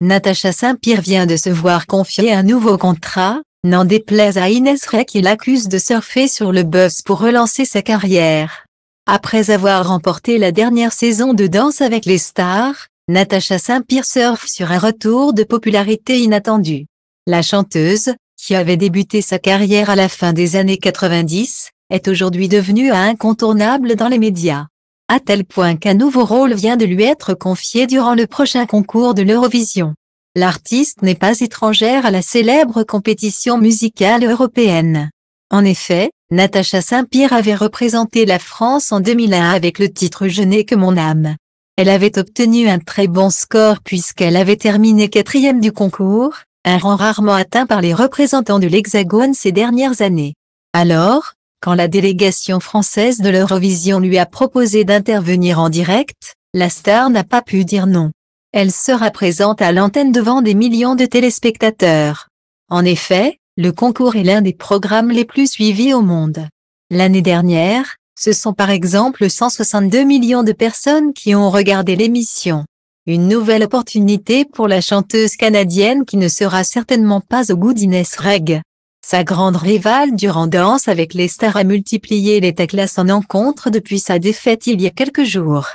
Natacha Saint-Pierre vient de se voir confier un nouveau contrat, n'en déplaise à Inès Rey qui l'accuse de surfer sur le buzz pour relancer sa carrière. Après avoir remporté la dernière saison de Danse avec les stars, Natacha Saint-Pierre surfe sur un retour de popularité inattendu. La chanteuse, qui avait débuté sa carrière à la fin des années 90, est aujourd'hui devenue incontournable dans les médias à tel point qu'un nouveau rôle vient de lui être confié durant le prochain concours de l'Eurovision. L'artiste n'est pas étrangère à la célèbre compétition musicale européenne. En effet, Natacha Saint-Pierre avait représenté la France en 2001 avec le titre Je n'ai que mon âme. Elle avait obtenu un très bon score puisqu'elle avait terminé quatrième du concours, un rang rarement atteint par les représentants de l'Hexagone ces dernières années. Alors, quand la délégation française de l'Eurovision lui a proposé d'intervenir en direct, la star n'a pas pu dire non. Elle sera présente à l'antenne devant des millions de téléspectateurs. En effet, le concours est l'un des programmes les plus suivis au monde. L'année dernière, ce sont par exemple 162 millions de personnes qui ont regardé l'émission. Une nouvelle opportunité pour la chanteuse canadienne qui ne sera certainement pas au goût d'Inès Reg. Sa grande rivale durant Danse avec les stars a multiplié les tacles en encontre depuis sa défaite il y a quelques jours.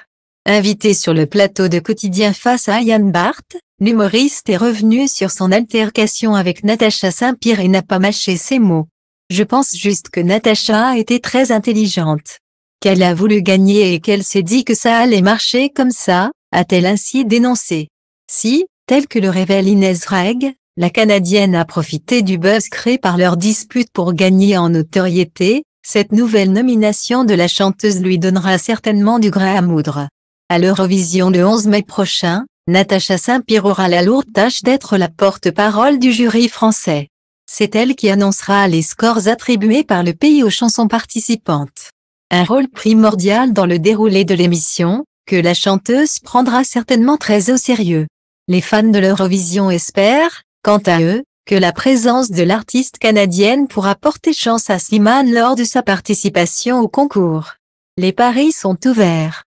Invité sur le plateau de Quotidien face à Ian Bart, l'humoriste est revenu sur son altercation avec Natacha Saint-Pierre et n'a pas mâché ses mots. Je pense juste que Natacha a été très intelligente. Qu'elle a voulu gagner et qu'elle s'est dit que ça allait marcher comme ça, a-t-elle ainsi dénoncé. Si, tel que le révèle Inès Reg, la Canadienne a profité du buzz créé par leur dispute pour gagner en notoriété, cette nouvelle nomination de la chanteuse lui donnera certainement du grain à moudre. À l'Eurovision le 11 mai prochain, Natacha Saint-Pierre aura la lourde tâche d'être la porte-parole du jury français. C'est elle qui annoncera les scores attribués par le pays aux chansons participantes. Un rôle primordial dans le déroulé de l'émission, que la chanteuse prendra certainement très au sérieux. Les fans de l'Eurovision espèrent, Quant à eux, que la présence de l'artiste canadienne pourra porter chance à Slimane lors de sa participation au concours. Les paris sont ouverts.